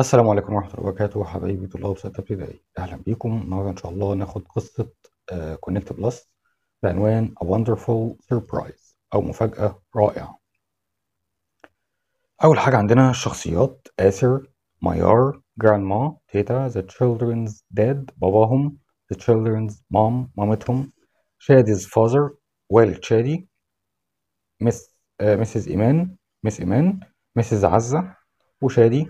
السلام عليكم ورحمة الله وبركاته حبايبي طلاب ستة ابتدائي أهلا بيكم النهاردة إن شاء الله ناخد قصة كونكت آه، بلس بعنوان A Wonderful Surprise أو مفاجأة رائعة أول حاجة عندنا الشخصيات مايار ميار جراندما تيتا ذا تشيلدرنز داد باباهم ذا تشيلدرنز مام مامتهم شادي's فازر والد شادي مس مسز إيمان مس إيمان مسز عزة وشادي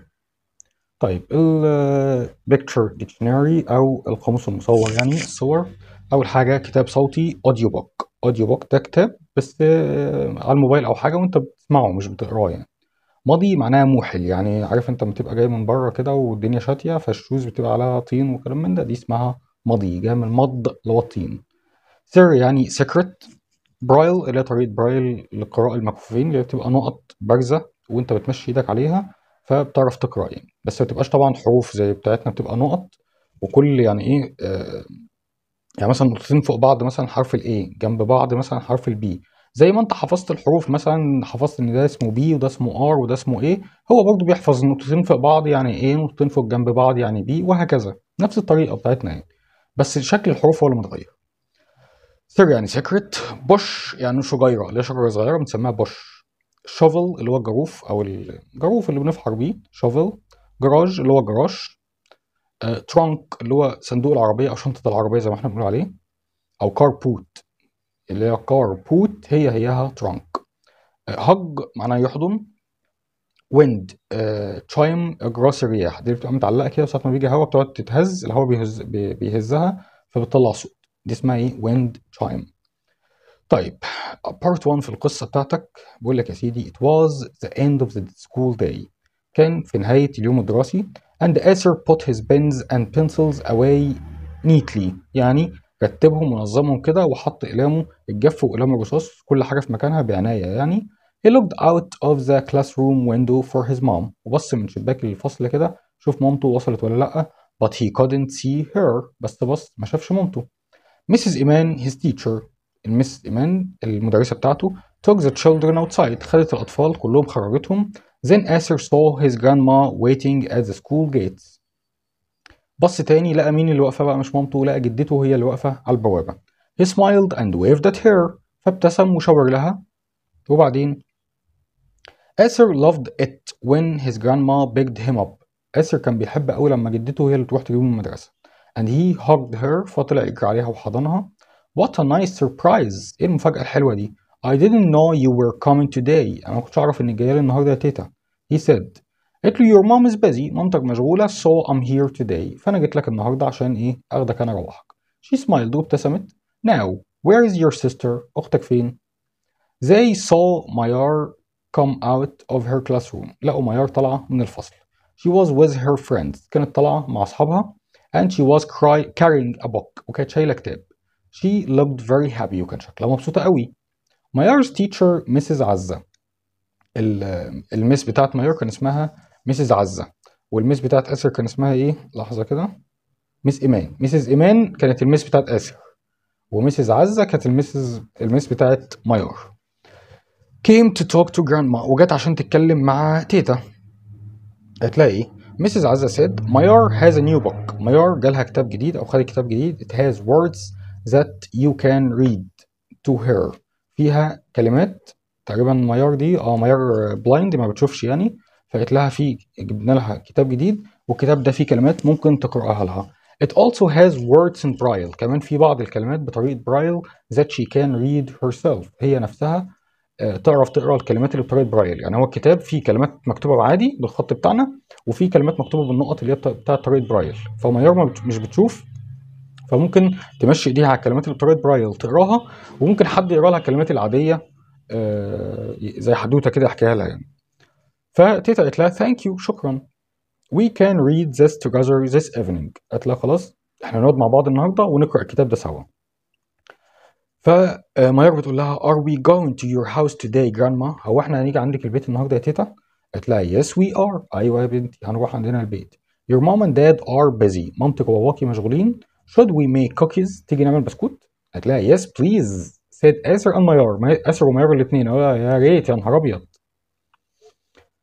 طيب ال picture dictionary أو القاموس المصور يعني الصور أول حاجة كتاب صوتي أوديو بوك أوديو بوك ده كتاب بس آه، على الموبايل أو حاجة وأنت بتسمعه مش بتقراه يعني ماضي معناها موحل يعني عارف أنت لما تبقى جاي من بره كده والدنيا شاتية فالشوز بتبقى عليها طين وكلام من ده دي اسمها ماضي جاي من مض اللي هو الطين سر يعني سيكريت برايل اللي هي طريقة برايل لقراءة المكفوفين اللي بتبقى نقط بارزة وأنت بتمشي إيدك عليها فبتعرف تقرا يعني بس ما بتبقاش طبعا حروف زي بتاعتنا بتبقى نقط وكل يعني ايه آه، يعني مثلا نقطتين فوق بعض مثلا حرف الاي جنب بعض مثلا حرف البي زي ما انت حفظت الحروف مثلا حفظت ان ده اسمه بي وده اسمه ار وده اسمه ايه هو برضو بيحفظ نقطتين فوق بعض يعني ايه نقطتين فوق جنب بعض يعني بي وهكذا نفس الطريقه بتاعتنا يعني بس شكل الحروف هو اللي متغير سر يعني سكرت بوش يعني شجيره اللي هي شجره صغيره بنسميها بوش شوفل اللي هو الجاروف او الجاروف اللي بنفحر بيه شوفل جراج اللي هو جراش آه، ترانك اللي هو صندوق العربيه او شنطه العربيه زي ما احنا بنقول عليه او كار بوت اللي هي كار بوت هي هيها ترانك هج معناه يحضن ويند تشايم جراس الرياح دي بتبقى متعلقه كده وساعات ما بيجي هوا بتقعد تتهز الهوا بيهز بيهزها فبتطلع صوت دي اسمها ايه ويند تشايم طيب بارت 1 في القصه بتاعتك بقول لك يا سيدي it was the end of the school day كان في نهايه اليوم الدراسي and Acer put his pens and pencils away neatly يعني رتبهم ونظمهم كده وحط اقلامه الجف واقلام الرصاص كل حاجه في مكانها بعنايه يعني he looked out of the classroom window for his mom وبص من شباك الفصل كده شوف مامته وصلت ولا لا but he couldn't see her بس بص ما شافش مامته Mrs. Iman his teacher المس إيمان المدرسة بتاعته took the children outside خدت الأطفال كلهم خرجتهم then Asher saw his grandma waiting at the school gates بص تاني لقى مين اللي واقفة بقى مش مامته لقى جدته هي اللي واقفة على البوابة he smiled and waved at her فابتسم وشاور لها وبعدين Asher loved it when his grandma picked him up Asher كان بيحب قوي لما جدته هي اللي تروح تجيبه من المدرسة and he hugged her فطلع يجري عليها وحضنها What a nice surprise! ايه المفاجأة الحلوة دي؟ I didn't know you were coming today. انا ما كنتش اعرف انك جاية لي النهارده تيتا. He said. قالت له your mom is busy. مامتك مشغولة so I'm here today. فأنا جيت لك النهارده عشان ايه؟ اخدك انا اروحك. She smiled وابتسمت. Now where is your sister؟ اختك فين؟ They saw Mayar come out of her classroom. لقوا ميار طالعة من الفصل. She was with her friends. كانت طالعة مع أصحابها and she was cry carrying a book وكانت شايلة كتاب. She looked very happy وكان شكلها مبسوطة قوي. Mayar's teacher Mrs. عزة. المس بتاعت مايار كان اسمها Mrs. عزة. والمس بتاعت آسر كان اسمها إيه؟ لحظة كده. مس إيمان. Mrs. إيمان كانت المس بتاعت آسر. ومسز عزة كانت المسز المس بتاعت مايار. Came to talk to grandma وجت عشان تتكلم مع تيتا. هتلاقي ايه؟ Mrs. عزة said Mayar has a new book. مايار جالها كتاب جديد أو خدت كتاب جديد. It has words that you can read to her فيها كلمات تقريبا معيار دي اه ميار بلايند ما بتشوفش يعني فقلت لها في جبنا لها كتاب جديد والكتاب ده فيه كلمات ممكن تقراها لها It also has words in braille كمان في بعض الكلمات بطريقة برايل that she can read herself هي نفسها آه، تعرف تقرا الكلمات اللي بطريقه برايل يعني هو الكتاب فيه كلمات مكتوبه عادي بالخط بتاعنا وفي كلمات مكتوبه بالنقط اللي هي بتاعه طريقه برايل فميار مش بتشوف فممكن تمشي ايديها على الكلمات اللي بطريقه برايل تقراها وممكن حد يقرا لها الكلمات العاديه آه، زي حدوته كده يحكيها لها يعني فتيتا قالت لها ثانك يو شكرا وي كان ريد ذس توجذر ذس ايفنينج قالت لها خلاص احنا نقعد مع بعض النهارده ونقرا الكتاب ده سوا فماير آه، بتقول لها ار وي جوينج تو يور هاوس توداي جراندما هو احنا هنيجي عندك البيت النهارده يا تيتا قالت لها يس وي ار ايوه يا بنتي هنروح عندنا البيت your mom and dad are busy مامتك وباباكي مشغولين should we make cookies تيجي نعمل بسكوت هتلاقي yes please said آسر and ميار آسر وميار الاثنين يا oh, ريت يا نهار أبيض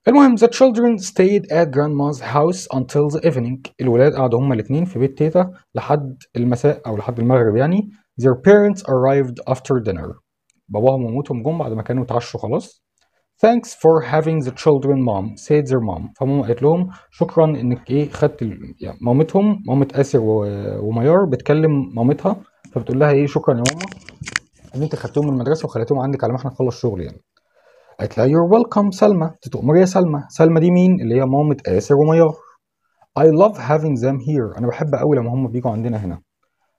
المهم the children stayed at grandma's house until the evening الولاد قعدوا هما الاثنين في بيت تيتا لحد المساء أو لحد المغرب يعني their parents arrived after dinner باباهم وموتهم جم بعد ما كانوا اتعشوا خلاص Thanks for having the children mom said their mom فماما قالت لهم شكرا انك ايه خدت يعني مامتهم مامة اسر وميار بتكلم مامتها فبتقول لها ايه شكرا يا ماما ان انت خدتهم من المدرسه وخليتهم عندك على ما احنا نخلص شغل يعني قالت لها يور ويلكم سلمى تؤمر يا سلمى سلمى دي مين اللي هي مامة اسر وميار I love having them here انا بحب قوي لما هم بيجوا عندنا هنا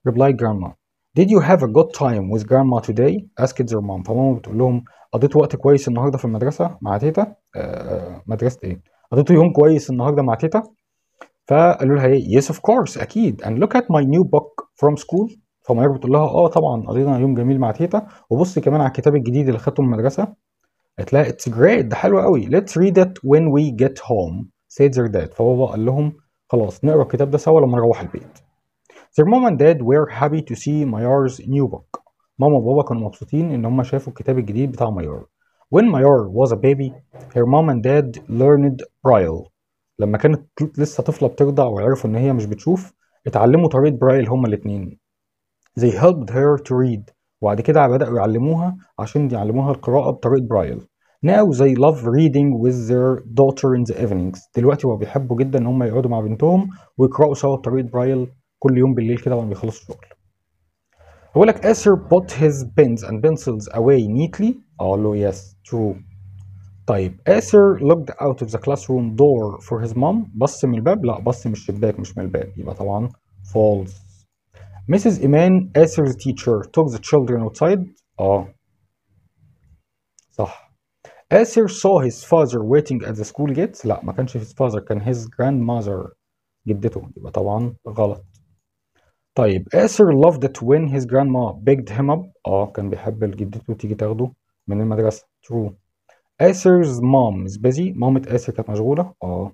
reply grandma Did you have a good time with grandma today? asked their mom. فماما بتقول لهم قضيت وقت كويس النهارده في المدرسه مع تيتا آه،, آه مدرسه ايه؟ قضيت يوم كويس النهارده مع تيتا فقالوا لها ايه؟ Yes of course اكيد and look at my new book from school فماما بتقول لها اه طبعا قضينا يوم جميل مع تيتا وبصي كمان على الكتاب الجديد اللي خدته من المدرسه قالت لها It's great ده حلو قوي let's read it when we get home said their dad فبابا قال لهم خلاص نقرا الكتاب ده سوا لما نروح البيت Their mom and dad were happy to see Mayar's new book. ماما وبابا كانوا مبسوطين إن هما شافوا الكتاب الجديد بتاع مايار. When Mayar was a baby, her mom and dad learned braille. لما كانت لسه طفلة بترضع وعرفوا إن هي مش بتشوف اتعلموا طريقة برايل هما الاتنين. They helped her to read وبعد كده بدأوا يعلموها عشان يعلموها القراءة بطريقة برايل. Now they love reading with their daughter in the evenings. دلوقتي هما بيحبوا جدا إن هما يقعدوا مع بنتهم ويقرأوا سوا بطريقة برايل كل يوم بالليل كده بعد ما بيخلصوا الشغل بيقول لك Asher put his pens and pencils away neatly اقول له yes true طيب Asher looked out of the classroom door for his mom بص من الباب لا بص من الشباك مش من الباب يبقى طبعا false Mrs. Iman Asher's teacher took the children outside اه صح Asher saw his father waiting at the school gate لا ما كانش his father كان his grandmother جدته يبقى طبعا غلط طيب آسر loved it when his grandma picked him up اه كان بيحب جدته تيجي تاخده من المدرسة true آسر's mom is busy مامة آسر كانت مشغولة اه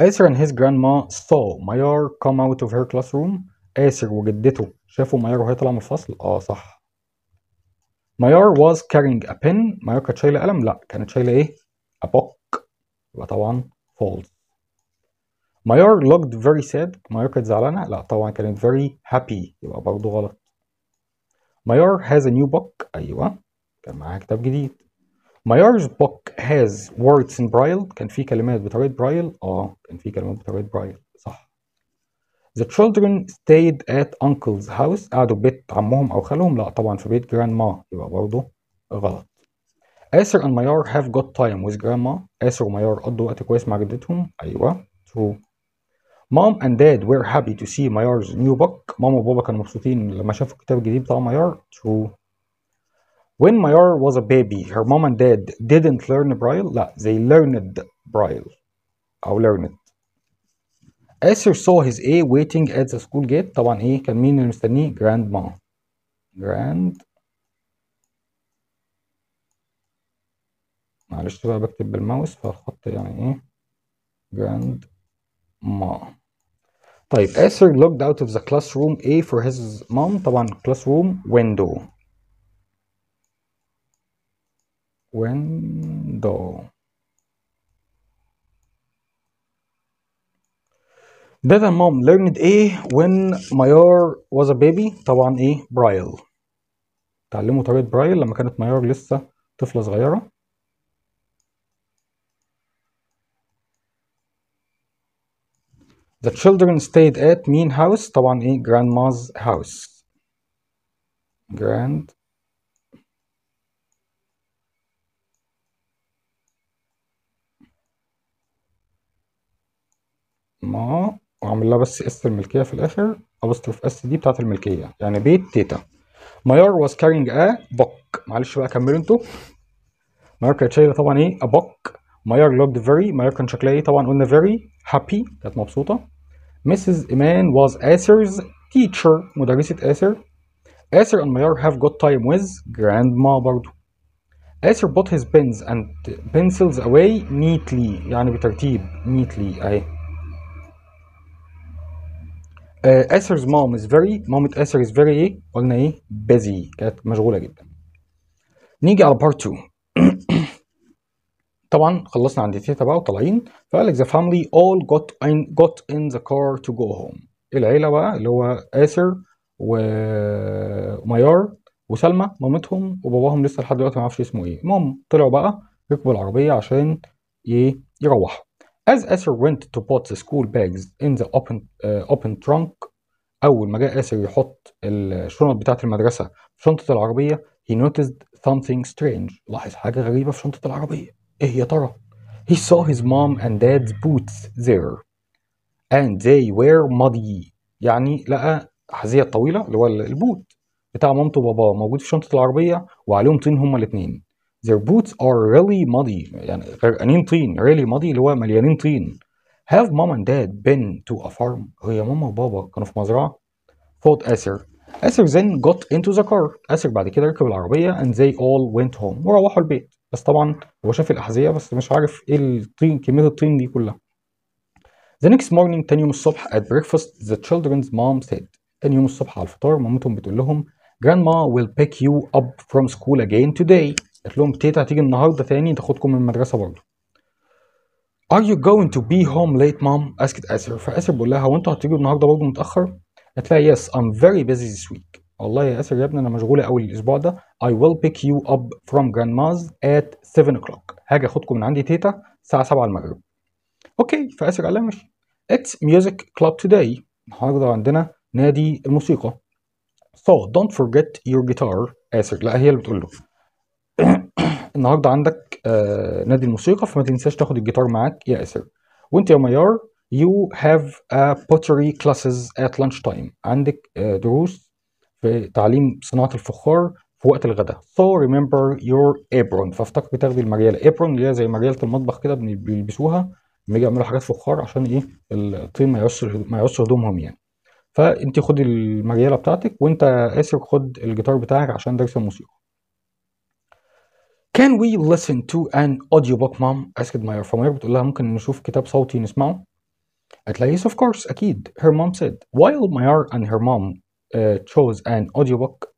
آسر and his grandma saw Mayar come out of her classroom آسر وجدته شافوا ميار وهي طالعة من الفصل اه صح مايار was carrying a pen مايار كانت شايلة قلم لا كانت شايلة ايه a book يبقى طبعا false مايور looked very sad مايور كانت زعلانة لا طبعا كانت very happy يبقى برضه غلط مايور has a new book أيوه كان معاها كتاب جديد مايورز book has words in braille كان في كلمات بطريقة برايل اه كان في كلمات بطريقة برايل صح The children stayed at uncle's house قعدوا بيت عمهم أو خالهم لا طبعا في بيت ما يبقى برضه غلط آسر and مايور have got time with grandma آسر ومايور قضوا وقت كويس مع جدتهم أيوه true Mom and Dad were happy to see Mayar's new book. ماما وبابا كانوا مبسوطين لما شافوا الكتاب الجديد بتاع Mayar. True. When Mayar was a baby, her mom and dad didn't learn Braille. لا, they learned Braille. أو learned. Esther saw his A waiting at the school gate. طبعا إيه كان مين اللي مستنيه؟ Grandma. Grand معلش بقى بكتب بالماوس فالخط يعني إيه؟ Grand mom طيب Esther looked out of the classroom A for his mom طبعا classroom window window Dad and mom learned A when Mayor was a baby طبعا إيه برايل تعلموا طريقة برايل لما كانت مايار لسه طفلة صغيرة The children stayed at mean house طبعا ايه grandma's house grand ما وعمل لها بس اس الملكيه في الاخر ابوستروف اس دي بتاعت الملكيه يعني بيت تيتا مايار واز كارينج ا بوك معلش بقى كملوا انتوا مايار كانت شايله طبعا ايه a book مايار looked very مايار كان شكلها ايه طبعا قلنا very happy كانت مبسوطه Mrs. Iman was Asir's teacher مدرسة آسر Asir and Mayar have good time with grandma برضو Asir put his pens and pencils away neatly يعني بترتيب neatly أهي uh, Asir's mom is very مامة Asir is very إيه قلنا إيه busy كانت مشغولة جدا نيجي على part 2 طبعا خلصنا عند الثيتا بقى وطالعين فقال لك ذا فاملي اول جوت ان جوت ان ذا كار تو جو هوم العيله بقى اللي هو آسر وميار وسلمى مامتهم وباباهم لسه لحد دلوقتي ما اعرفش اسمه ايه المهم طلعوا بقى ركبوا العربيه عشان ايه يروحوا as آسر went to put the school bags in the open uh, open trunk اول ما جاء آسر يحط الشنط بتاعه المدرسه في شنطه العربيه he noticed something strange لاحظ حاجه غريبه في شنطه العربيه إيه يا ترى؟ He saw his mom and dad's boots there and they were muddy يعني لقى حذية طويلة اللي هو البوت بتاع مامته وباباه موجود في شنطة العربية وعليهم طين هما الاتنين their boots are really muddy يعني غرقانين طين really muddy اللي هو مليانين طين have mom and dad been to a farm هي ماما وبابا كانوا في مزرعة thought Asher Asher then got into the car Asher بعد كده ركب العربية and they all went home وروحوا البيت بس طبعا هو شاف الاحذيه بس مش عارف ايه الطين كميه الطين دي كلها The next morning تاني يوم الصبح at breakfast the children's mom said تاني يوم الصبح على الفطار مامتهم بتقول لهم grandma will pick you up from school again today قالت لهم تيتا هتيجي النهارده تاني تاخدكم من المدرسه برضه Are you going to be home late mom؟ asked آسر فآسر بيقول لها هو انتوا هتيجوا النهارده برضه متأخر؟ قالت لها yes I'm very busy this week والله يا اسر يا ابني انا مشغوله قوي الاسبوع ده I will pick you up from grandma's at 7 o'clock هاجي اخدكم من عندي تيتا الساعه 7 المغرب اوكي فاسر قال لها ماشي it's music club today النهارده عندنا نادي الموسيقى so don't forget your guitar اسر لا هي اللي بتقول له النهارده عندك آه نادي الموسيقى فما تنساش تاخد الجيتار معاك يا اسر وانت يا ميار you have a pottery classes at lunch time عندك آه دروس في تعليم صناعة الفخار في وقت الغداء so remember your apron فافتكر بتاخدي المريالة apron اللي هي زي مريالة المطبخ كده بيلبسوها لما يجي يعملوا حاجات فخار عشان ايه الطين ما يعصش ما يعصش هدومهم يعني فانت خدي المريالة بتاعتك وانت آسر خد الجيتار بتاعك عشان درس الموسيقى Can we listen to an audiobook mom? asked my farmer بتقول لها ممكن نشوف كتاب صوتي نسمعه؟ At least, yes of course أكيد her mom said while Mayar and her mom آه، chose an audiobook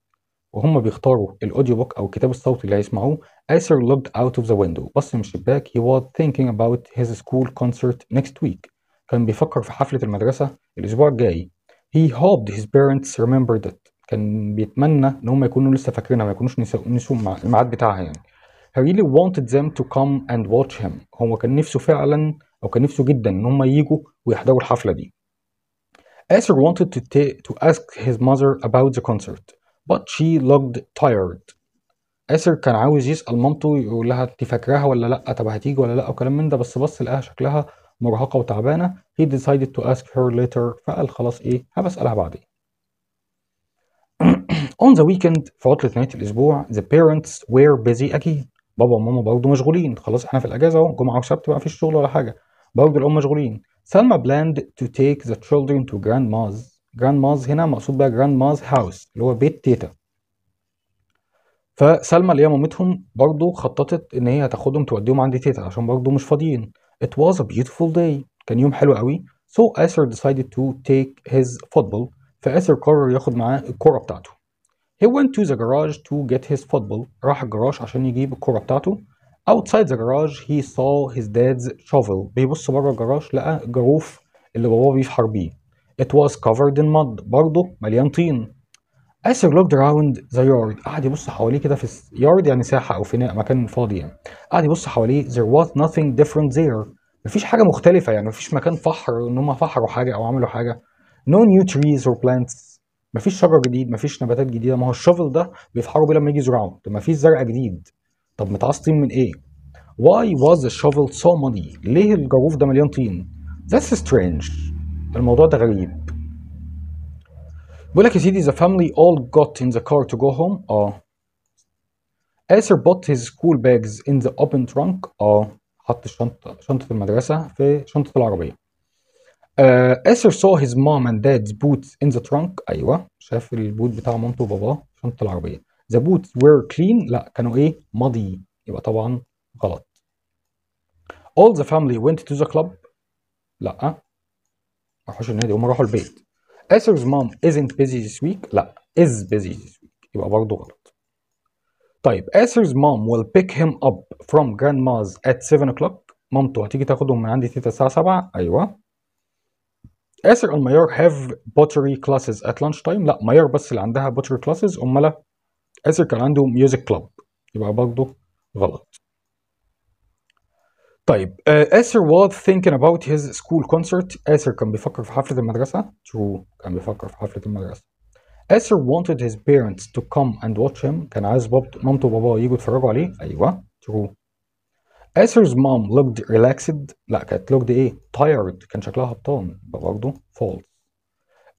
وهم بيختاروا الاوديو بوك او الكتاب الصوتي اللي هيسمعوه Acer looked out of the window بص من الشباك he was thinking about his school concert next week كان بيفكر في حفلة المدرسة الأسبوع الجاي he hoped his parents remembered it كان بيتمنى إن هم يكونوا لسه فاكرينها ما يكونوش نسوا الميعاد بتاعها يعني he really wanted them to come and watch him هو كان نفسه فعلا أو كان نفسه جدا إن هم ييجوا ويحضروا الحفلة دي Aser wanted to, to ask his mother about the concert but she looked tired آسر كان عاوز يسأل مامته يقول لها انت فاكراها ولا لأ طب هتيجي ولا لأ وكلام من ده بس بص لقاها شكلها مرهقة وتعبانة he decided to ask her later فقال خلاص ايه هبسألها بعدين on the weekend في عطلة نهاية الأسبوع the parents were busy again بابا وماما برضه مشغولين خلاص احنا في الأجازة اهو جمعة وسبت بقى مفيش شغل ولا حاجة برضه الأم مشغولين Selma بلاند to take the children to grandma's grandma's هنا مقصود بقى grandma's house اللي هو بيت تيتا فسلمى اللي هي مامتهم برضه خططت ان هي هتاخدهم توديهم عند تيتا عشان برضه مش فاضيين It was a beautiful day كان يوم حلو قوي So اثر decided to take his football فآسر قرر ياخد معاه الكرة بتاعته He went to the garage to get his football راح الجراج عشان يجيب الكرة بتاعته Outside the garage he saw his dad's shovel. بيبص بره الجراج لقى جروف اللي باباه بيفحر بيه. It was covered in mud. برضه مليان طين. آسر looked around the yard. قعد يبص حواليه كده في yard يعني ساحة أو فناء مكان فاضي يعني. قعد يبص حواليه there was nothing different there. مفيش حاجة مختلفة يعني مفيش مكان فحر إن هم فحروا حاجة أو عملوا حاجة. No new trees or plants. مفيش شجر جديد مفيش نباتات جديدة ما هو الشوفل ده بيفحروا بيه لما يجي يزرعوا. مفيش زرع جديد. طب متعصب من ايه؟ Why was the shovel so muddy؟ ليه الجروف ده مليان طين؟ That's strange. الموضوع ده غريب. بيقول لك يا سيدي the family all got in the car to go home. اه. Acer bought his school bags in the open trunk. اه. حط الشنطة شنطة المدرسة في شنطة العربية. Uh, Acer saw his mom and dad's boots in the trunk. ايوه شاف البوت بتاع مامته وباباه في شنطة العربية. the boots were clean لا كانوا ايه ماضيين يبقى طبعا غلط all the family went to the club لا ما راحوش النادي هم راحوا البيت Esther's mom isn't busy this week لا is busy this week يبقى برضه غلط طيب Esther's mom will pick him up from grandma's at 7 o'clock مامته هتيجي تاخده من عندي تيتا الساعة 7 ايوه Esther and Mayor have pottery classes at lunch time لا Mayor بس اللي عندها pottery classes امال اسر كان عنده ميوزك كلاب يبقى برضه غلط طيب اسر was thinking about his school concert اسر كان بيفكر في حفلة المدرسة true كان بيفكر في حفلة المدرسة اسر wanted his parents to come and watch him كان عايز بابت مامته وباباه يجوا يتفرجوا عليه ايوه true اسر's mom looked relaxed لا كانت looked ايه tired كان شكلها هبطان برضه false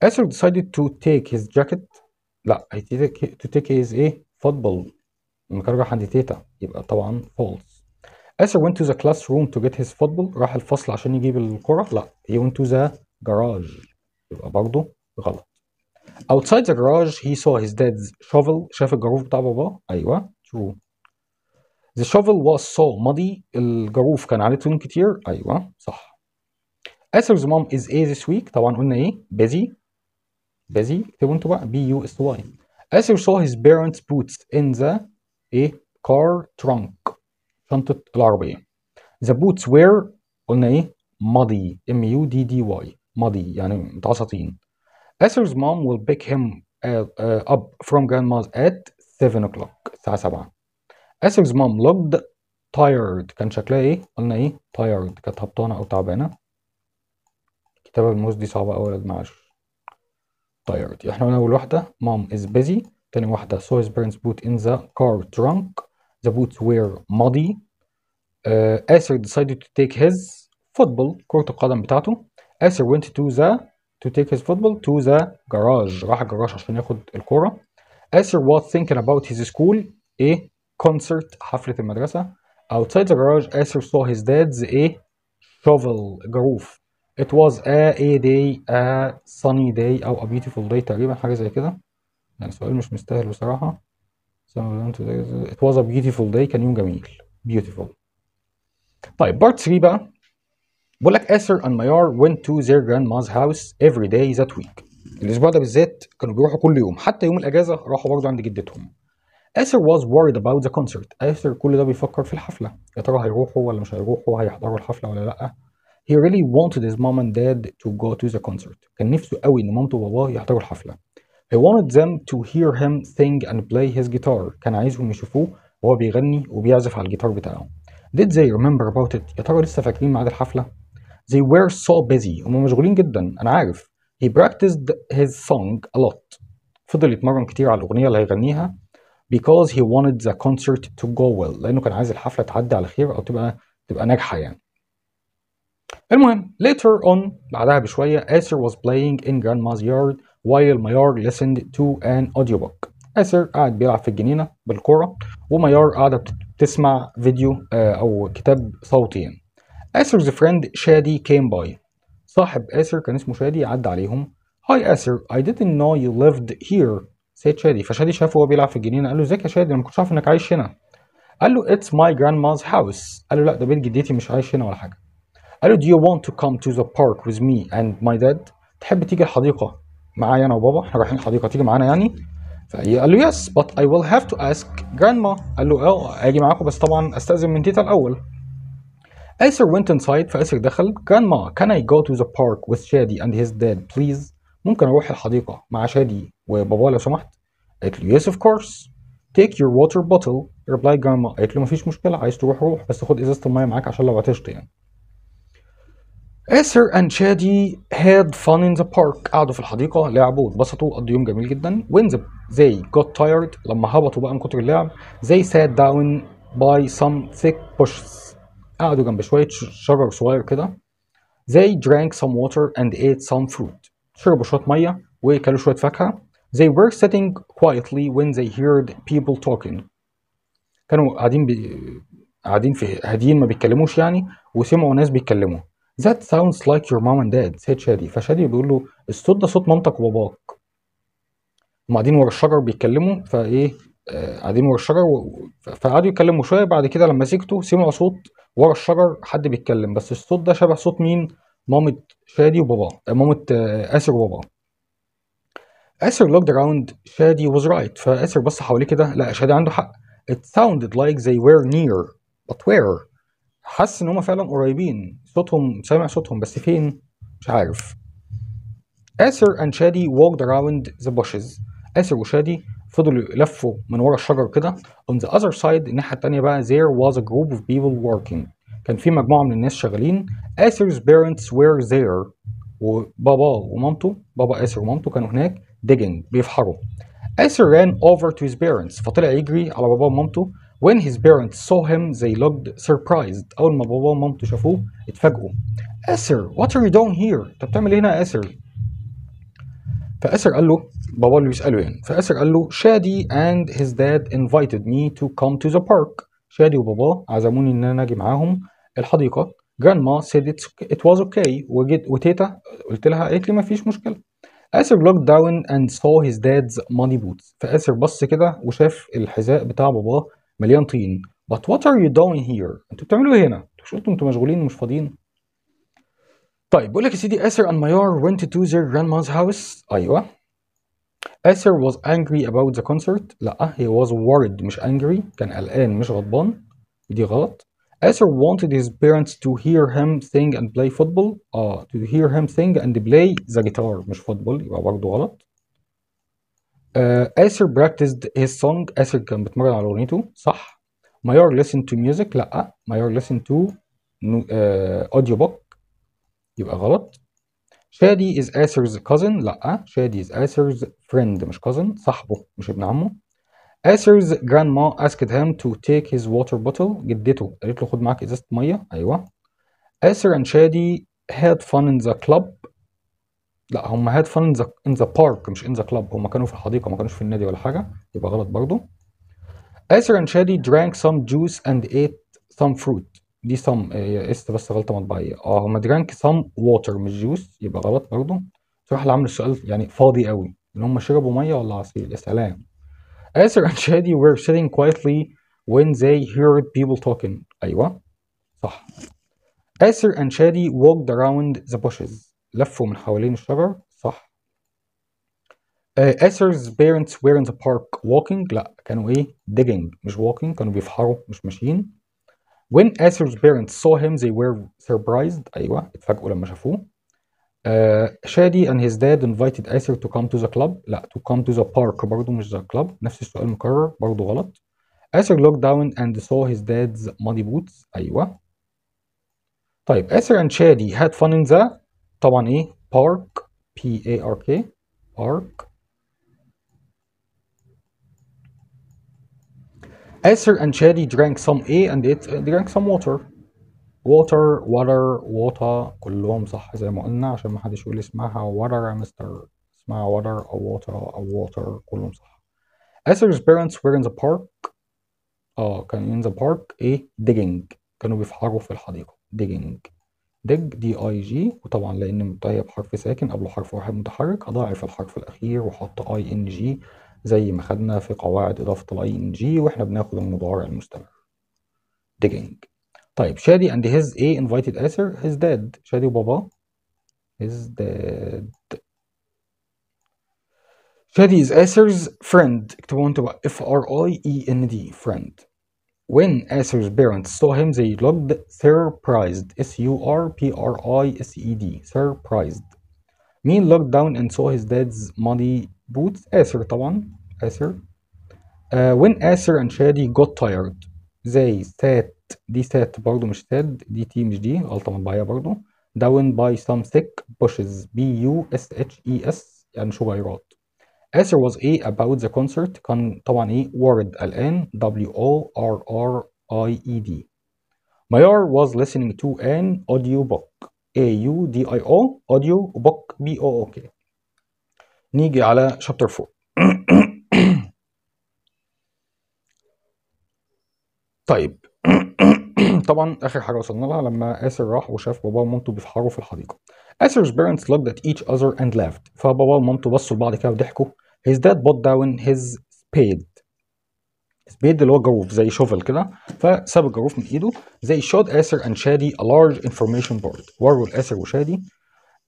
اسر decided to take his jacket لا هي تيتا تو تيك از ايه فوتبول كان راح عند تيتا يبقى طبعا فولس Asher went to the classroom to get his football راح الفصل عشان يجيب الكرة لا he went to the garage يبقى برضه غلط outside the garage he saw his dad's shovel شاف الجاروف بتاع باباه ايوه true the shovel was so muddy الجاروف كان عليه تون كتير ايوه صح Asher's mom is A this week طبعا قلنا ايه busy بازي اكتبوا انتوا بقى بي يو اس واي اسر سو هيز بيرنتس بوتس ان ذا ايه كار ترانك شنطه العربيه ذا بوتس وير قلنا ايه ماضي ام يو دي دي واي ماضي يعني متعصطين اسر's مام ويل بيك هيم اب فروم grandma's ات 7 اوكلوك الساعه 7 اسر's مام لوكد تايرد كان شكلها ايه قلنا ايه تايرد كانت هبطانه او تعبانه كتابه الموز دي صعبه قوي يا معلش priority احنا قلنا اول واحده mom is busy تاني واحده saw his parents boot in the car the boots were muddy uh, Asher decided to take his football كرة القدم بتاعته Asher went to the to take his football to the garage راح الجراج عشان ياخد Asher was thinking about his school a concert حفلة المدرسة outside the garage Asher saw his dad's a shovel جروف It was a a day a sunny day أو a beautiful day تقريبا حاجة زي كده يعني سؤال مش مستاهل بصراحة It was a beautiful day كان يوم جميل beautiful طيب part 3 بقى بقول لك آسر and Mayar went to their grandma's house every day that week الأسبوع ده بالذات كانوا بيروحوا كل يوم حتى يوم الأجازة راحوا برضه عند جدتهم آسر was worried about the concert آسر كل ده بيفكر في الحفلة يا ترى هيروحوا ولا مش هيروحوا هيحضروا الحفلة ولا لأ he really wanted his mom and dad to go to the concert كان نفسه قوي ان مامته وباباه يحضروا الحفله he wanted them to hear him sing and play his guitar كان عايزهم يشوفوه وهو بيغني وبيعزف على الجيتار بتاعه did they remember about it يا ترى لسه فاكرين ميعاد الحفله they were so busy هم مشغولين جدا انا عارف he practiced his song a lot فضل يتمرن كتير على الاغنيه اللي هيغنيها because he wanted the concert to go well لانه كان عايز الحفله تعدي على خير او تبقى تبقى ناجحه يعني المهم later on بعدها بشوية Acer was playing in grandma's yard while Mayar listened to an audiobook آسر قاعد بيلعب في الجنينة بالكرة وميار قاعدة بتسمع فيديو آه، أو كتاب صوتي يعني آسر's friend شادي came by صاحب آسر كان اسمه شادي عدى عليهم هاي آسر I didn't know you lived here سيد شادي فشادي شافه وهو بيلعب في الجنينة قال له ازيك يا شادي أنا ما كنتش عارف إنك عايش هنا قال له it's my grandma's house قال له لا ده بيت جدتي مش عايش هنا ولا حاجة قالوا do you want to come to the park with me and my dad تحب تيجي الحديقه معايا انا وبابا احنا رايحين الحديقه تيجي معانا يعني فهي قال له yes but I will have to ask grandma قال له اه اجي معاكم بس طبعا استاذن من تيتا الاول Acer went inside فأسر دخل grandma can I go to the park with Shadi and his dad please ممكن اروح الحديقه مع شادي وبابا لو سمحت قالت له yes of course take your water bottle replied grandma قالت له مفيش مشكله عايز تروح روح بس خد ازازه الميه معاك عشان لو عطشت يعني آسر اند شادي هاد فان ان ذا بارك قعدوا في الحديقة لعبوا واتبسطوا قضوا يوم جميل جدا when the they got tired لما هبطوا بقى من كتر اللعب they sat down by some thick bushes قعدوا جنب شوية شجر صغير كده they drank some water and ate some fruit شربوا شوية مية وكلوا شوية فاكهة they were sitting quietly when they heard people talking كانوا قاعدين بي... قاعدين في هاديين ما بيتكلموش يعني وسمعوا ناس بيتكلموا That sounds like your mom and dad said شادي فشادي بيقول له الصوت ده صوت مامتك وباباك هم قاعدين ورا الشجر بيتكلموا فايه آه، قاعدين ورا الشجر و... فقعدوا يتكلموا شويه بعد كده لما سكتوا سمعوا صوت ورا الشجر حد بيتكلم بس الصوت ده شبه صوت مين؟ مامة شادي وباباه آه، مامة آه، آسر وباباه آسر looked around شادي was right فآسر بص حواليه كده لا شادي عنده حق it sounded like they were near but where حس ان هما فعلا قريبين صوتهم سامع صوتهم بس فين مش عارف آسر أند شادي walked around the bushes آسر وشادي فضلوا يلفوا من ورا الشجر كده on the other side الناحية التانية بقى there was a group of people working كان في مجموعة من الناس شغالين آسر's parents were there وبابا ومامته بابا آسر ومامته كانوا هناك digging بيفحروا آسر ran over to his parents فطلع يجري على باباه ومامته When his parents saw him, they looked surprised. أول ما باباه ومامته شافوه اتفاجئوا. آسر, what are you doing here? أنت بتعمل إيه هنا يا آسر؟ فآسر قال له بابا اللي بيسأله يعني. فآسر قال له شادي and his dad invited me to come to the park. شادي وباباه عزموني إن أنا أجي معاهم الحديقة. Grandma said it's, it was okay. وجيت وتيتا قلت لها قالت لي مفيش مشكلة. آسر looked down and saw his dad's money boots. فآسر بص كده وشاف الحذاء بتاع باباه مليان طين but what are you doing here انتوا بتعملوا ايه هنا مش قلتوا انتوا مشغولين ومش فاضيين طيب بقول لك يا سيدي Acer and Mayar went to their grandma's house ايوه Acer was angry about the concert لا he was worried مش angry كان قلقان مش غضبان ودي غلط Acer wanted his parents to hear him sing and play football اه to hear him sing and play the guitar مش football يبقى برضه غلط آه، آسر براكتسد هيز سونج آسر كان بيتمرن على أغنيته صح مايور ليسن تو ميوزك لأ مايور ليسن تو أوديو بوك يبقى غلط شادي از آسرز كوزن لأ شادي از آسرز فريند مش كوزن صاحبه مش ابن عمه آسرز ما اسكت هام تو تيك هيز ووتر بوتل جدته قالت له خد معاك ازازة مية أيوه آسر اند شادي هاد فان ان ذا كلوب لا هم هاد فن ان ذا بارك مش ان ذا كلاب هم كانوا في الحديقه ما كانوش في النادي ولا حاجه يبقى غلط برضو آسر اند شادي درانك سم جوس اند ايت سم فروت دي سم آه اس بس غلطه مطبعيه اه هم درانك سم ووتر مش جوس يبقى غلط برضو صراحه اللي عامل السؤال يعني فاضي قوي ان هم شربوا ميه ولا عصير يا سلام آسر اند شادي were sitting quietly when they heard people talking ايوه صح آسر اند شادي walked around the bushes لفوا من حوالين الشجر صح اثر's parents were in the park walking لا كانوا ايه digging مش walking كانوا بيفحروا مش ماشيين when اثر's parents saw him they were surprised ايوه اتفاجئوا لما شافوه Shady and his dad invited Acer to come to the club لا to come to the park برضه مش the club نفس السؤال مكرر برضه غلط Acer looked down and saw his dad's muddy boots أيوه طيب Acer and Shady had fun in the طبعا ايه بارك بي اي ار كي بارك Acer and Shadi drank some A and it drank some water. Water, water, water كلهم صح زي ما قلنا عشان ما حدش يقول اسمها water يا مستر اسمها water أو water أو water كلهم صح. Acer's parents were in the park اه كانوا in the park ايه digging كانوا بيفحروا في الحديقة digging دج دي اي جي وطبعا لان الدايه طيب بحرف ساكن قبله حرف واحد متحرك اضاعف الحرف الاخير واحط اي ان جي زي ما خدنا في قواعد اضافه الاي ان جي واحنا بناخد المضارع المستمر digging طيب شادي اند هيز اي invited اسر هيز داد شادي وبابا هيز داد شادي از اسرز فريند اكتبوا انتوا بقى f r i e n d فريند When Asher's parents saw him, they looked surprised. S U R P R I S E D. Surprised. Mean looked down and saw his dad's muddy boots. Asher, Tawan, Asher. Uh, when Asher and Shadi got tired, they sat. They sat برضه مش sad. دي T مش دي. غلطة مطبعية برضه. Down by some thick bushes. B U S H E S يعني شجيرات. آسر was ايه about the concert كان طبعا ايه e, وارد الآن W O R R I E D Mayar was listening to an book. A U D I O audio book B O O K نيجي على شابتر 4 طيب طبعا اخر حاجه وصلنا لها لما اسر راح وشاف باباه ومامته بيفحروا في الحديقه اسر's parents looked at each other and laughed فبابا ومامته بصوا لبعض كده وضحكوا his dad bought down his spade spade اللي هو جروف زي شوفل كده فساب الجروف من ايده they showed آسر and شادي a large information board وروا لآسر وشادي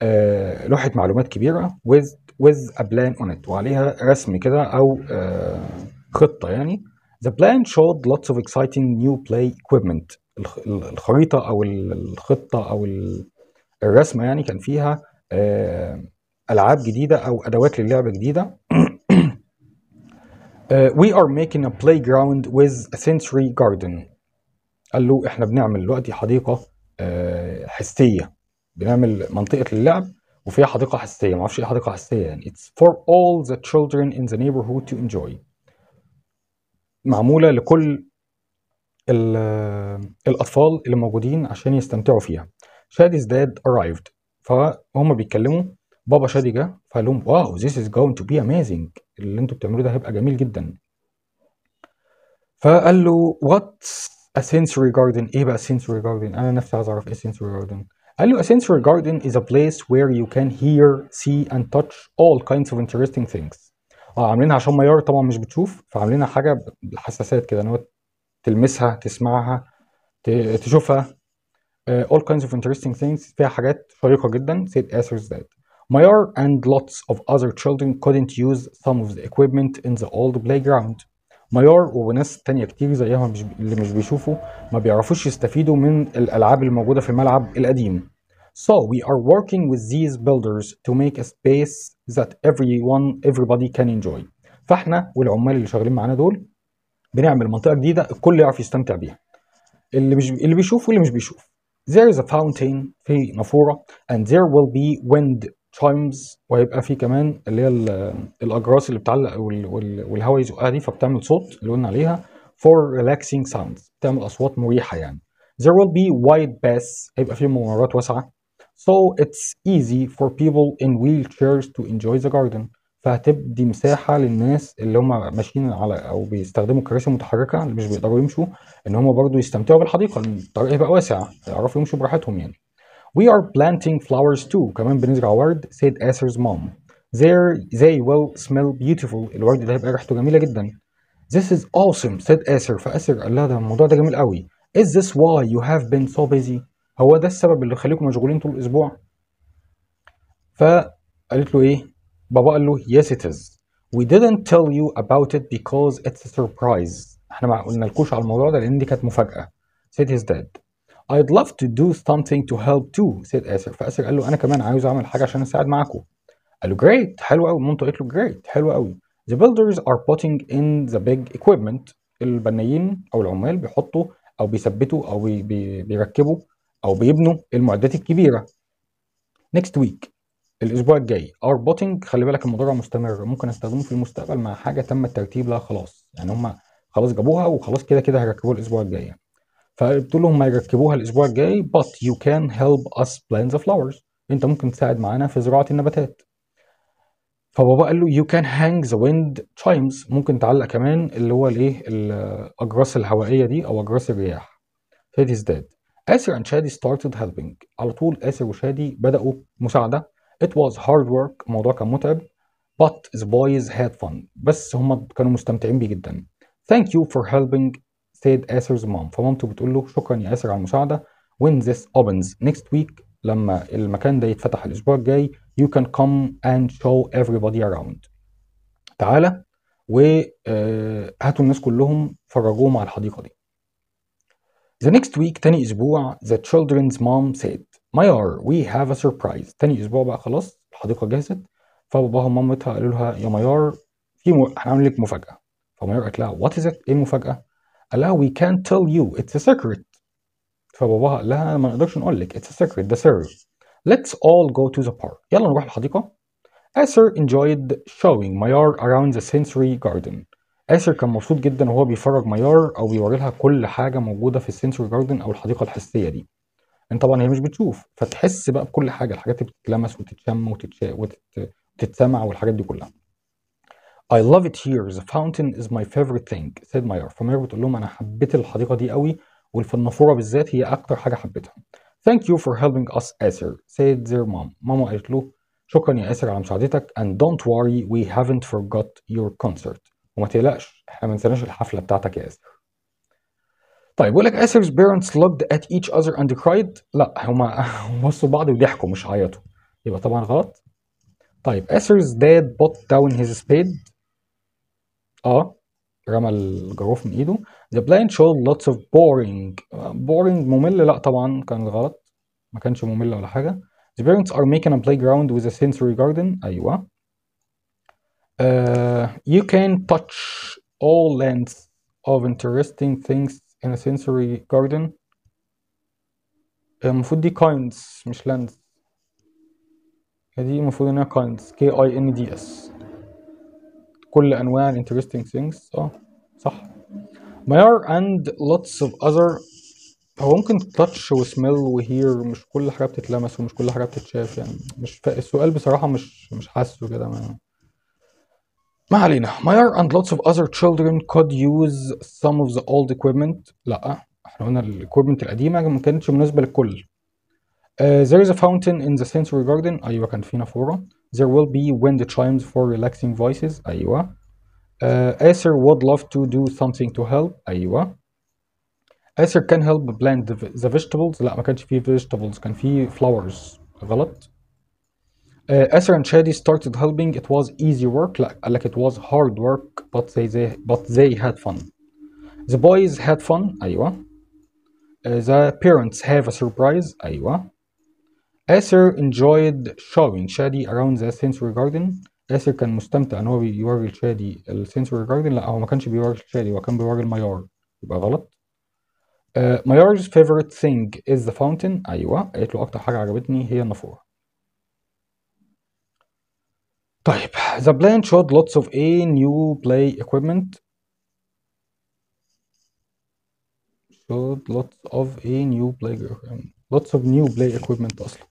آه لوحة معلومات كبيرة with with a plan on it وعليها رسم كده أو آه خطة يعني the plan showed lots of exciting new play equipment الخريطة أو الخطة أو الرسمة يعني كان فيها آه العاب جديده او ادوات للعبه جديده وي ار ميكينج ا بلاي جراوند ويز a sensory garden قال له احنا بنعمل دلوقتي حديقه آه، حسيه بنعمل منطقه للعب وفيها حديقه حسيه معرفش ايه حديقه حسيه يعني اتس فور اول ذا children in the neighborhood to enjoy معموله لكل الاطفال اللي موجودين عشان يستمتعوا فيها شاديز داد ارايفد فهم بيتكلموا بابا شادي جه فقال لهم واو ذيس از جوينت تو بي اميزنج اللي انتوا بتعملوه ده هيبقى جميل جدا فقال له وات ا سنسوري جاردن ايه بقى سنسوري جاردن انا نفسي عايز اعرف ايه سنسوري جاردن قال له a sensory garden is a place where you can hear see and touch all kinds of interesting things اه عاملينها عشان ميار طبعا مش بتشوف فعاملينها حاجه بالحساسات كده ان هو تلمسها تسمعها تشوفها uh, all kinds of interesting things فيها حاجات شيقه جدا said Athers that Mayor and lots of other children couldn't use some of the equipment in the old playground. Mayor وناس تانية كتير زيهم مش بيشوفوا ما بيعرفوش يستفيدوا من الألعاب الموجودة في الملعب القديم. So we are working with these builders to make a space that everyone, everybody can enjoy. فاحنا والعمال اللي شغالين معانا دول بنعمل منطقة جديدة الكل يعرف يستمتع بيها. اللي مش اللي بيشوف واللي مش بيشوف. There is a fountain في نافورة and there will be wind تايمز وهيبقى في كمان اللي هي الاجراس اللي بتعلق والهواء يزقها دي فبتعمل صوت اللي قلنا عليها for relaxing sounds بتعمل اصوات مريحه يعني there will be wide bass هيبقى فيه ممرات واسعه so it's easy for people in wheelchairs to enjoy the garden فهتدي مساحه للناس اللي هم ماشيين على او بيستخدموا الكراسي المتحركه اللي مش بيقدروا يمشوا ان هم برضو يستمتعوا بالحديقه الطريق هيبقى واسع يعرفوا يمشوا براحتهم يعني We are planting flowers too كمان بنزرع ورد said Asher's mom There they will smell beautiful الورد ده هيبقى ريحته جميلة جدا This is awesome said Asher فأسر قال لها ده الموضوع ده جميل قوي Is this why you have been so busy هو ده السبب اللي خليكم مشغولين طول الأسبوع فقالت له إيه بابا قال له yes it is we didn't tell you about it because it's a surprise احنا ما قلنا لكوش على الموضوع ده لأن دي كانت مفاجأة said his dad I'd love to do something to help too said آسر فآسر قال له أنا كمان عايز أعمل حاجة عشان أساعد معاكم قال له great حلو قوي مامته قالت له great حلو قوي the builders are putting in the big equipment البنايين أو العمال بيحطوا أو بيثبتوا أو بي بي بيركبوا أو بيبنوا المعدات الكبيرة next week الأسبوع الجاي are putting خلي بالك المضارع مستمر ممكن أستخدمه في المستقبل مع حاجة تم الترتيب لها خلاص يعني هما خلاص جابوها وخلاص كده كده هيركبوها الأسبوع الجاي يعني. فقلت لهم يركبوها الاسبوع الجاي but you can help us plant the flowers انت ممكن تساعد معانا في زراعه النباتات فبابا قال له you can hang the wind chimes ممكن تعلق كمان اللي هو الايه الاجراس الهوائيه دي او اجراس الرياح فدي ازداد آسر and شادي started helping على طول آسر وشادي بدأوا مساعدة it was hard work الموضوع كان متعب but the boys had fun بس هما كانوا مستمتعين بيه جدا thank you for helping said اسرز mom فمامته بتقول له شكرا يا آسر على المساعدة when this opens next week لما المكان ده يتفتح الأسبوع الجاي you can come and show everybody around تعالى وهاتوا آه، الناس كلهم فرجوهم على الحديقة دي The next week تاني أسبوع the children's mom said Mayar we have a surprise تاني أسبوع بقى خلاص الحديقة جهزت فباباها ومامتها قالوا لها يا ميار في م... هنعمل لك مفاجأة فميار قالت لها وات از ات ايه المفاجأة؟ قال لها وي can't tell يو اتس ا سيكريت فباباها قال لها ما نقدرش نقول لك اتس ا سيكريت ده سر ليتس اول جو تو ذا بارك يلا نروح الحديقة اسر انجويد شوينج مايار اراوند ذا سنسوري جاردن آسر كان مبسوط جدا وهو بيفرج مايار أو بيوري لها كل حاجة موجودة في السنسوري جاردن أو الحديقة الحسية دي انت طبعا هي مش بتشوف فتحس بقى بكل حاجة الحاجات اللي بتتلمس وتتشم وتتشا وتتسمع والحاجات دي كلها I love it here the fountain is my favorite thing said ماير فماير بتقول لهم انا حبيت الحديقه دي قوي والفنافوره بالذات هي اكتر حاجه حبيتها Thank you for helping us آسر said their mom ماما قالت له شكرا يا آسر على مساعدتك and don't worry we haven't forgot your concert وما تقلقش احنا ما نسيناش الحفله بتاعتك يا آسر طيب بيقول لك آسر's parents looked at each other and cried لا هما بصوا بعض وضحكوا مش عيطوا يبقى طبعا غلط طيب آسر's dad put down his spade اه رمى الجروف من ايده The blind showed lots of boring boring ممل لا طبعا كان غلط ما كانش ممل ولا حاجة The parents are making a playground with a sensory garden أيوة uh, You can touch all lengths of interesting things in a sensory garden المفروض دي kinds مش lands دي المفروض انها kinds K I N D S كل انواع interesting things اه صح ماير اند لوتس اوف اذر هو ممكن تاتش وسميل وهير مش كل حاجه بتتلمس ومش كل حاجه بتتشاف يعني مش ف... السؤال بصراحه مش مش حاسه كده ما ما علينا ماير and lots of other children could use some of the old equipment لا احنا قلنا الاكويبمنت القديمه ما كانتش مناسبه للكل Uh, there is a fountain in the sensory garden. can كان في نافورة. There will be wind chimes for relaxing voices. أيوة. Uh, Acer would love to do something to help. أيوة. Acer can help blend the, the vegetables. لا ما كانش فيه vegetables كان فيه flowers. غلط. Uh, Acer and Shadi started helping. It was easy work. like like it was hard work but they, they but they had fun. The boys had fun. أيوة. Uh, the parents have a surprise. أيوة. آسر enjoyed showing Shadi around the sensory garden آسر كان مستمتع ان هو بيوري شادي السنسوري جاردن لا هو ما كانش بيوري شادي هو كان بيوري الميار يبقى غلط uh, Mayar's favorite thing is the fountain ايوه قالت له اكتر حاجه عجبتني هي النافوره طيب the plan showed lots of a new play equipment showed lots of a new play equipment lots of new play equipment اصلا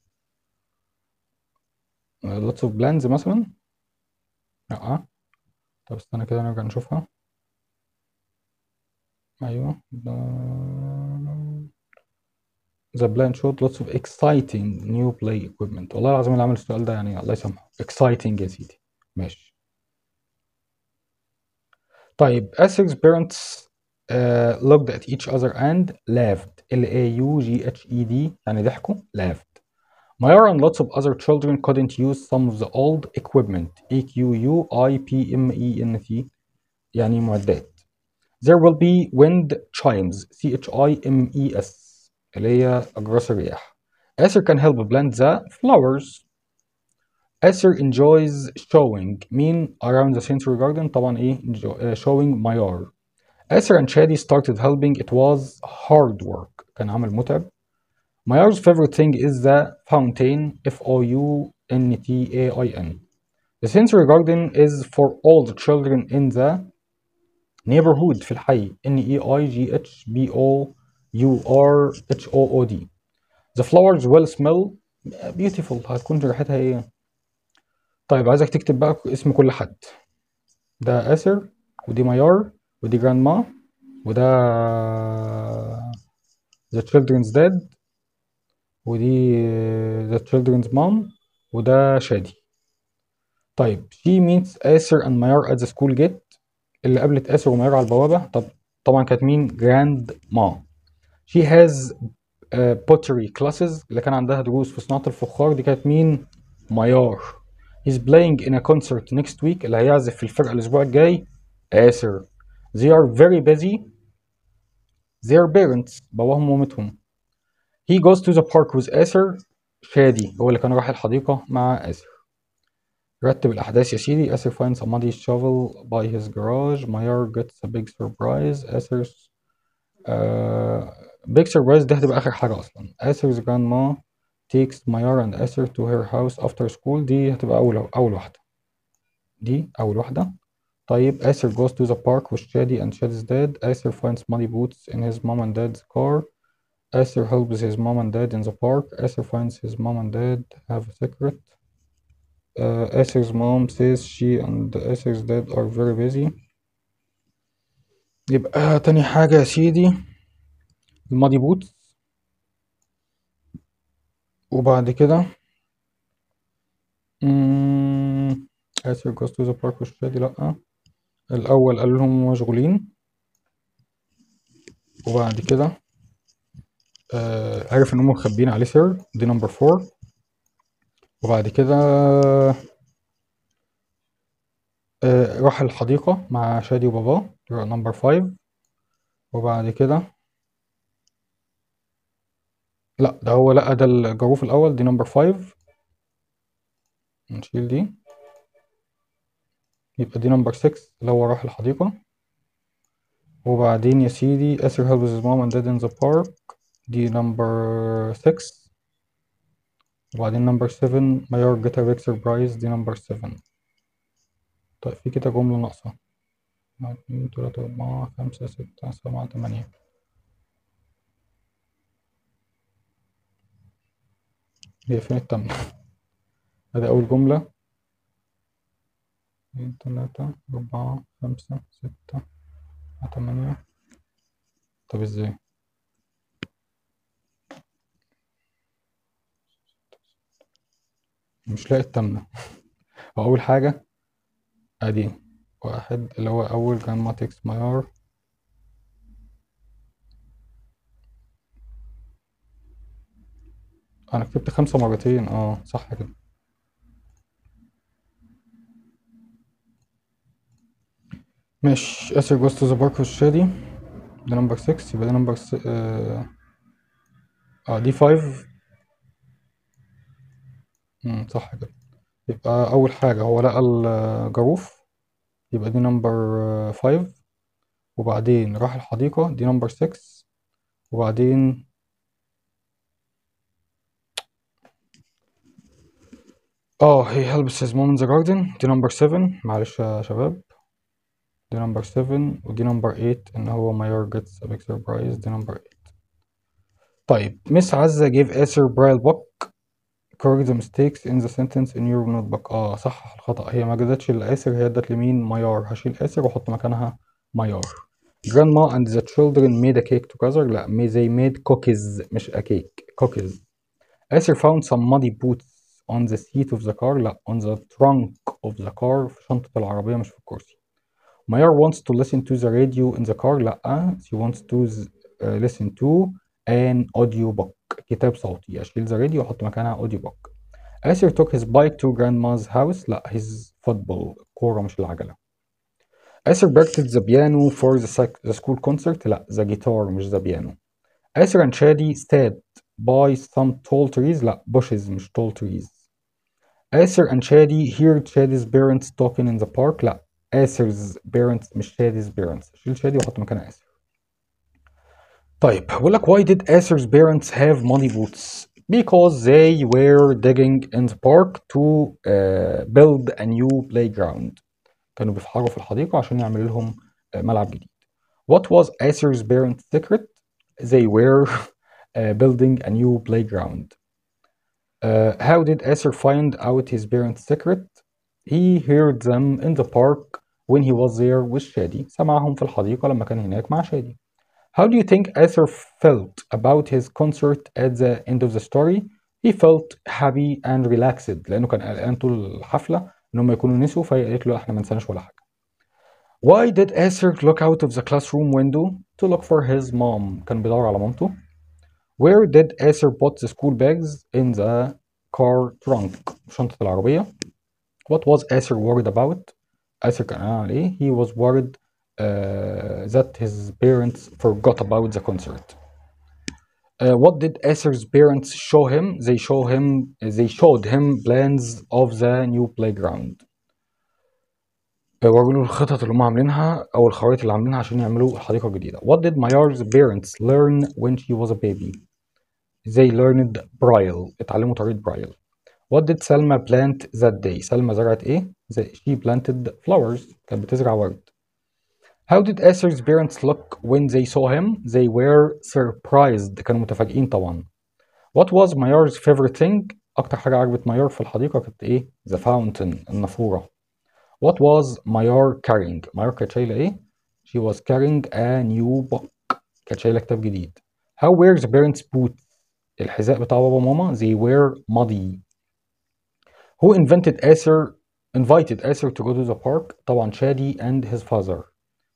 لوتس اوف بلانز مثلا لا طب استنى كده نرجع نشوفها ايوه ذا بلان شوت لوتس اوف اكسايتنج نيو بلاي equipment والله العظيم اللي عمل السؤال ده يعني الله يسامحه اكسايتنج يا سيدي ماشي طيب Essex parents uh, looked at each other and laughed L A U G H E D يعني ضحكوا laughed Mayor and lots of other children couldn't use some of the old equipment E-Q-U-I-P-M-E-N-T يعني معدات There will be wind chimes C-H-I-M-E-S اللي هي Esther الرياح can help blend the flowers Esther enjoys showing mean around the sensory garden طبعا إيه enjoy, uh, showing mayor. Esther and Shadi started helping it was hard work كان عمل متعب my favorite thing is the fountain, F-O-U-N-T-A-I-N. The sensory garden is for all the children in the neighborhood N-E-I-G-H-B-O-U-R-H-O-O-D The flowers will smell beautiful هتكون ريحتها ايه طيب عايزك تكتب بقى اسم كل حد ده آسر ودي ميار ودي جراند ما وده The Children's Dad ودي ذا تشيلدرنز مام وده شادي طيب شي ميتس آسر اند ماير ات ذا سكول جيت اللي قابلت آسر وماير على البوابة طب طبعا كانت مين جراند ما شي هاز بوتري كلاسز اللي كان عندها دروس في صناعة الفخار دي كانت مين ماير he's playing in a concert next week اللي هيعزف في الفرقة الأسبوع الجاي آسر they are very busy their parents باباهم ومامتهم He goes to the park with Aether شادي هو اللي كان راح الحديقة مع Acer رتب الأحداث يا سيدي Acer finds a muddy shovel by his garage Mayar gets a big surprise Acer's uh, big surprise ده هتبقى آخر حاجة أصلا Acer's grandma takes Mayar and Acer to her house after school دي هتبقى أول أول واحدة دي أول واحدة طيب Acer goes to the park with Shady and Shady's dad Acer finds muddy boots in his mom and dad's car Asher helps his mom and dad in the park. Asher finds his mom and dad have a secret. Uh, Asher's mom says she and Asher's dad are very busy. يبقى تاني حاجة يا سيدي المادي بوت وبعد كده آسف جوز تو ذا بارك والشادي لأ الأول قال لهم مشغولين وبعد كده آه عرف ان هم مخبيين عليه سر دي نمبر 4 وبعد كده آه راح الحديقة مع شادي وباباه نمبر 5 وبعد كده لا ده هو لقى ده الجروف الأول دي نمبر 5 نشيل دي يبقى دي نمبر 6 اللي هو راح الحديقة وبعدين يا سيدي أسر helps مام mom and dad in the دي نمبر 6 وبعدين نمبر 7 معيار جيتا اكسر برايس دي نمبر 7 طيب في كده جملة ناقصة اتنين تلاتة أربعة خمسة ستة سبعة تمانية هي فين التامنة أدي أول جملة اتنين تلاتة أربعة خمسة ستة تمانية طب ازاي مش لاقي التامنة هو أول حاجة أدي واحد اللي هو أول جراماتيكس مايور أنا كتبت خمسة مرتين اه صح كده ماشي اسر جوست ذا بارك الشادي ده نمبر 6 يبقى ده نمبر س... آه،, اه دي 5 صح كده يبقى أول حاجة هو لقى الجاروف يبقى دي نمبر فايف وبعدين راح الحديقة دي نمبر سكس وبعدين اه هي هيلبس هيز موم ذا جاردن دي نمبر 7 معلش يا شباب دي نمبر 7 ودي نمبر 8 ان هو ماير جيتس a big surprise دي نمبر 8 طيب مس عزة جيف اسر برايل بوك correct the mistakes in the sentence in your notebook اه صحح الخطأ هي ما جدتش لآسر هي ادت لمين ميار هشيل آسر وحط مكانها ميار grandma and the children made a cake together لا they made cookies مش a cake cookies آسر found some muddy boots on the seat of the car لا on the trunk of the car في شنطة العربية مش في الكرسي مايار wants to listen to the radio in the car لا she wants to listen to an audio book كتاب صوتي اشيل ذا راديو واحط مكانها اوديو بوك اسر توك هيز بايك تو جراندماز هاوس لا هيز فوتبول كوره مش العجله اسر بركتد ذا بيانو فور ذا سكول كونسرت لا ذا جيتار مش ذا بيانو اسر اند شادي ستاد باي سام تول تريز لا بوشز مش تول تريز اسر اند شادي هير شادي's بيرنتس توكن ان ذا بارك لا اسر's بيرنتس مش شادي's بيرنتس شيل شادي واحط مكانها اسر طيب بقول لك why did Acer's parents have money boots because they were digging in the park to uh, build a new playground كانوا بيفحروا في الحديقة عشان يعملوا لهم ملعب جديد what was Acer's parents secret they were uh, building a new playground uh, how did Acer find out his parents secret he heard them in the park when he was there with Shadi. سمعهم في الحديقة لما كان هناك مع شادي how do you think Arthur felt about his concert at the end of the story? He felt happy and relaxed لأنه كان قلقان طول الحفلة إن هم يكونوا نسوا فهي قالت له إحنا ما ولا حاجة. Why did Arthur look out of the classroom window to look for his mom? كان بيدور على مامته. Where did Arthur put the school bags in the car trunk? شنطة العربية. What was Arthur worried about? Arthur كان قلقان عليه. He was worried uh, that his parents forgot about the concert. Uh, what did Esther's parents show him? They show him uh, they showed him plans of the new playground. Uh, what did Mayar's parents learn when she was a baby? They learned braille. اتعلموا طريقه Braille. What did Selma plant that day? Selma زرعت ايه? She planted flowers. كانت بتزرع ورد. How did Esther's parents look when they saw him? They were surprised كانوا متفاجئين طبعا. What was Mayor's favorite thing? أكتر حاجة عجبت مايور في الحديقة كانت إيه؟ The fountain النافورة. What was Mayor carrying? مايور كانت شايلة إيه؟ She was carrying a new book. كانت شايلة كتاب جديد. How were the parents' boots? الحذاء بتاع بابا وماما they were muddy. Who invented Esther? invited Esther to go to the park? طبعا شادي and his father.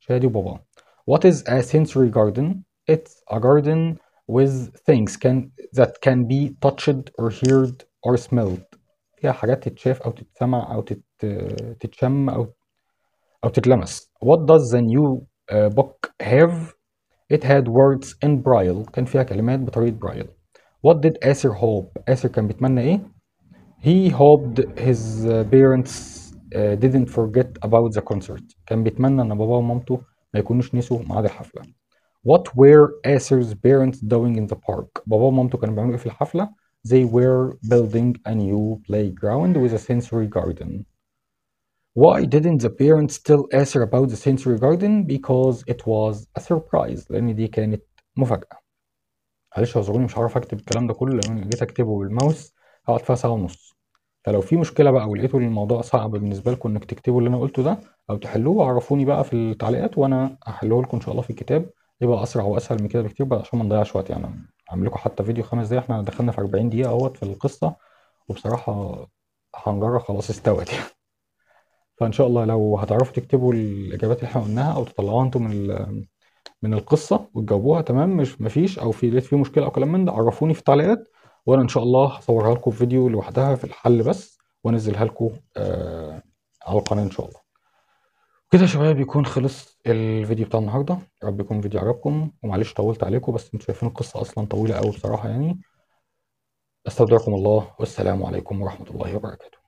What is a sensory garden? It's a garden with things can that can be touched or heard or smelled. فيها حاجات تتشاف أو تتسمع أو تت, تتشم أو أو تتلمس. What does the new uh, book have? It had words in braille. كان فيها كلمات بطريقة برايل. What did Asir hope? Asir كان بيتمنى إيه? He hoped his uh, parents uh, didn't forget about the concert كان بيتمنى ان باباه ومامته ما يكونوش نسوا ميعاد الحفله What were Asher's parents doing in the park باباه ومامته كانوا بيعملوا ايه في الحفله They were building a new playground with a sensory garden Why didn't the parents tell Asher about the sensory garden? Because it was a surprise لأن دي كانت مفاجأة. معلش اعذروني مش هعرف أكتب الكلام ده كله لأن جيت أكتبه بالماوس هقعد فيها ساعة ونص. فلو في مشكله بقى ولقيتوا الموضوع صعب بالنسبه لكم انك تكتبوا اللي انا قلته ده او تحلوه عرفوني بقى في التعليقات وانا احله لكم ان شاء الله في الكتاب يبقى اسرع واسهل من كده بكتير بقى عشان ما نضيعش وقت يعني هعمل لكم حتى فيديو خمس دقايق احنا دخلنا في 40 دقيقه اهوت في القصه وبصراحه هنجرة خلاص استوت يعني فان شاء الله لو هتعرفوا تكتبوا الاجابات اللي احنا قلناها او تطلعوها انتم من من القصه وتجاوبوها تمام مش مفيش او في لقيت في مشكله او كلام من ده عرفوني في التعليقات وانا ان شاء الله هصورها لكم في فيديو لوحدها في الحل بس وانزلها لكم آه، على القناه ان شاء الله كده يا شباب يكون خلص الفيديو بتاع النهارده يا رب يكون الفيديو عجبكم ومعلش طولت عليكم بس انتوا شايفين القصه اصلا طويله قوي بصراحه يعني استودعكم الله والسلام عليكم ورحمه الله وبركاته